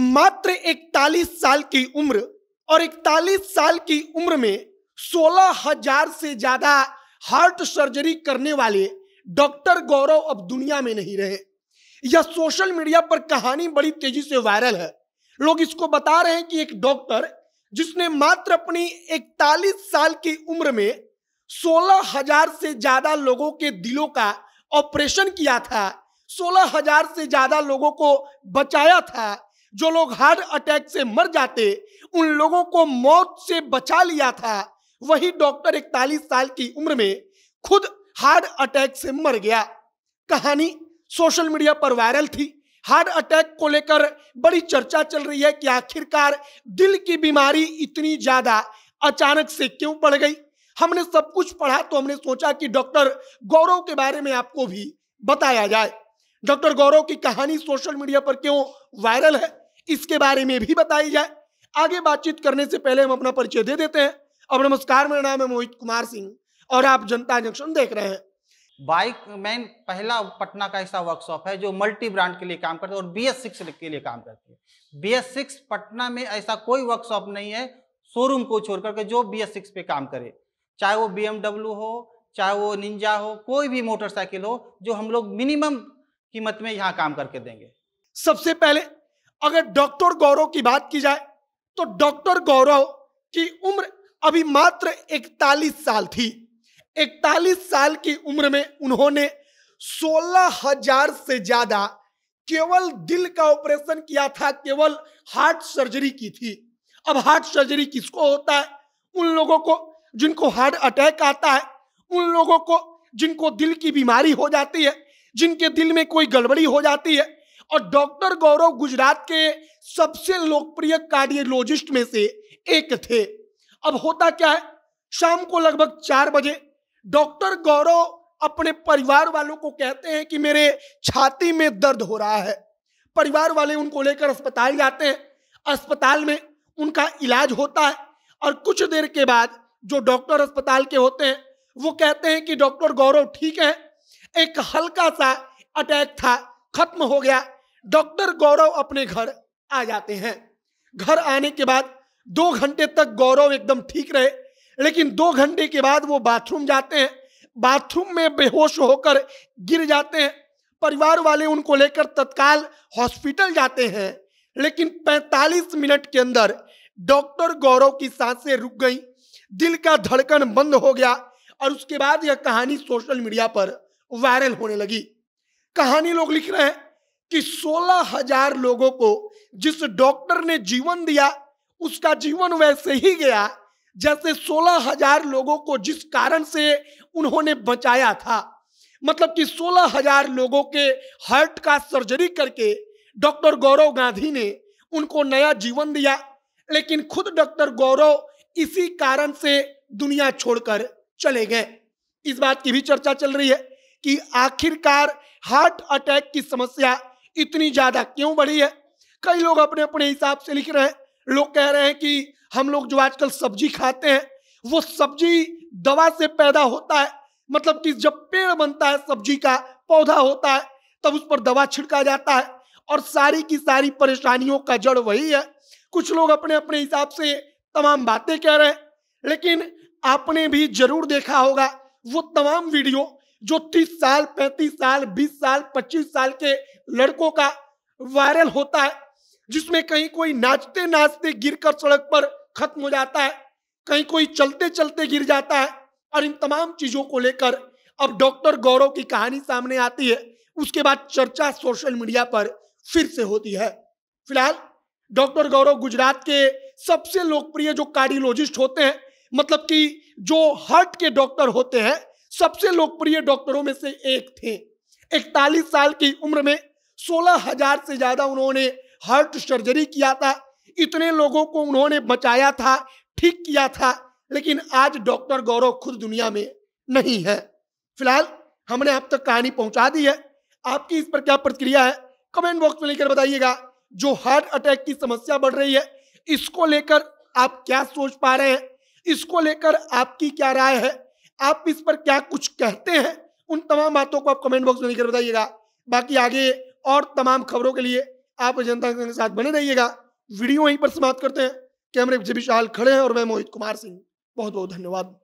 मात्र इकतालीस साल की उम्र और इकतालीस साल की उम्र में सोलह हजार से ज्यादा हार्ट सर्जरी करने वाले डॉक्टर गौरव अब दुनिया में नहीं रहे यह सोशल मीडिया पर कहानी बड़ी तेजी से वायरल है लोग इसको बता रहे हैं कि एक डॉक्टर जिसने मात्र अपनी इकतालीस साल की उम्र में सोलह हजार से ज्यादा लोगों के दिलों का ऑपरेशन किया था सोलह हजार से ज्यादा लोगों को बचाया था जो लोग हार्ट अटैक से मर जाते उन लोगों को मौत से बचा लिया था वही डॉक्टर इकतालीस साल की उम्र में खुद हार्ट अटैक से मर गया कहानी सोशल मीडिया पर वायरल थी हार्ट अटैक को लेकर बड़ी चर्चा चल रही है कि आखिरकार दिल की बीमारी इतनी ज्यादा अचानक से क्यों बढ़ गई हमने सब कुछ पढ़ा तो हमने सोचा कि डॉक्टर गौरव के बारे में आपको भी बताया जाए डॉक्टर गौरव की कहानी सोशल मीडिया पर क्यों वायरल है इसके बारे में भी बताई जाए आगे बातचीत करने से पहले हम अपना परिचय दे देते हैं अब नमस्कार मेरा नाम है मोहित कुमार सिंह और आप जनता जंक्शन देख रहे हैं बाइक मैन पहला पटना का ऐसा वर्कशॉप है जो मल्टी ब्रांड के लिए काम करता है और बी एस सिक्स के लिए काम करती है बी एस सिक्स पटना में ऐसा कोई वर्कशॉप नहीं है शोरूम को छोड़ करके जो बी एस सिक्स पे काम करे चाहे वो बी हो चाहे वो निंजा हो कोई भी मोटरसाइकिल हो जो हम लोग मिनिमम कीमत में यहाँ काम करके देंगे सबसे पहले अगर डॉक्टर गौरव की बात की जाए तो डॉक्टर गौरव की उम्र अभी मात्र 41 साल थी 41 साल की उम्र में उन्होंने सोलह हजार से ज्यादा केवल दिल का ऑपरेशन किया था केवल हार्ट सर्जरी की थी अब हार्ट सर्जरी किसको होता है उन लोगों को जिनको हार्ट अटैक आता है उन लोगों को जिनको दिल की बीमारी हो जाती है जिनके दिल में कोई गड़बड़ी हो जाती है और डॉक्टर गौरव गुजरात के सबसे लोकप्रिय कार्डियोलॉजिस्ट में से एक थे अब होता क्या है शाम को लगभग चार बजे डॉक्टर गौरव अपने परिवार वालों को कहते हैं कि मेरे छाती में दर्द हो रहा है परिवार वाले उनको लेकर अस्पताल जाते हैं अस्पताल में उनका इलाज होता है और कुछ देर के बाद जो डॉक्टर अस्पताल के होते हैं वो कहते हैं कि डॉक्टर गौरव ठीक है एक हल्का सा अटैक था खत्म हो गया डॉक्टर गौरव अपने घर आ जाते हैं घर आने के बाद दो घंटे तक गौरव एकदम ठीक रहे लेकिन दो घंटे के बाद वो बाथरूम जाते हैं बाथरूम में बेहोश होकर गिर जाते हैं परिवार वाले उनको लेकर तत्काल हॉस्पिटल जाते हैं लेकिन 45 मिनट के अंदर डॉक्टर गौरव की सांसें रुक गई दिल का धड़कन बंद हो गया और उसके बाद यह कहानी सोशल मीडिया पर वायरल होने लगी कहानी लोग लिख रहे हैं कि सोलह हजार लोगों को जिस डॉक्टर ने जीवन दिया उसका जीवन वैसे ही गया जैसे सोलह हजार लोगों को जिस कारण से उन्होंने बचाया था मतलब कि सोलह हजार लोगों के हार्ट का सर्जरी करके डॉक्टर गौरव गांधी ने उनको नया जीवन दिया लेकिन खुद डॉक्टर गौरव इसी कारण से दुनिया छोड़कर चले गए इस बात की भी चर्चा चल रही है कि आखिरकार हार्ट अटैक की समस्या इतनी ज़्यादा क्यों बढ़ी है कई लोग अपने अपने हिसाब से लिख रहे हैं लोग कह रहे हैं कि हम लोग जो आजकल सब्जी खाते हैं वो सब्जी दवा से पैदा होता है मतलब कि जब पेड़ बनता है सब्जी का पौधा होता है तब उस पर दवा छिड़का जाता है और सारी की सारी परेशानियों का जड़ वही है कुछ लोग अपने अपने हिसाब से तमाम बातें कह रहे हैं लेकिन आपने भी जरूर देखा होगा वो तमाम वीडियो जो 30 साल 35 साल 20 साल 25 साल के लड़कों का वायरल होता है जिसमें कहीं कोई नाचते नाचते गिरकर सड़क पर खत्म हो जाता है कहीं कोई चलते चलते गिर जाता है और इन तमाम चीजों को लेकर अब डॉक्टर गौरव की कहानी सामने आती है उसके बाद चर्चा सोशल मीडिया पर फिर से होती है फिलहाल डॉक्टर गौरव गुजरात के सबसे लोकप्रिय जो कार्डियोलॉजिस्ट होते हैं मतलब कि जो हार्ट के डॉक्टर होते हैं सबसे लोकप्रिय डॉक्टरों में से एक थे इकतालीस साल की उम्र में सोलह हजार से ज्यादा उन्होंने हार्ट सर्जरी किया था इतने लोगों को उन्होंने बचाया था ठीक किया था लेकिन आज डॉक्टर गौरव खुद दुनिया में नहीं है फिलहाल हमने आप तक कहानी पहुंचा दी है आपकी इस पर क्या प्रतिक्रिया है कमेंट बॉक्स में लेकर बताइएगा जो हार्ट अटैक की समस्या बढ़ रही है इसको लेकर आप क्या सोच पा रहे हैं इसको लेकर आपकी क्या राय है आप इस पर क्या कुछ कहते हैं उन तमाम बातों को आप कमेंट बॉक्स में लिखकर बताइएगा बाकी आगे और तमाम खबरों के लिए आप जनता के साथ बने रहिएगा वीडियो यहीं पर समाप्त करते हैं कैमरे विशाल खड़े हैं और मैं मोहित कुमार सिंह बहुत बहुत धन्यवाद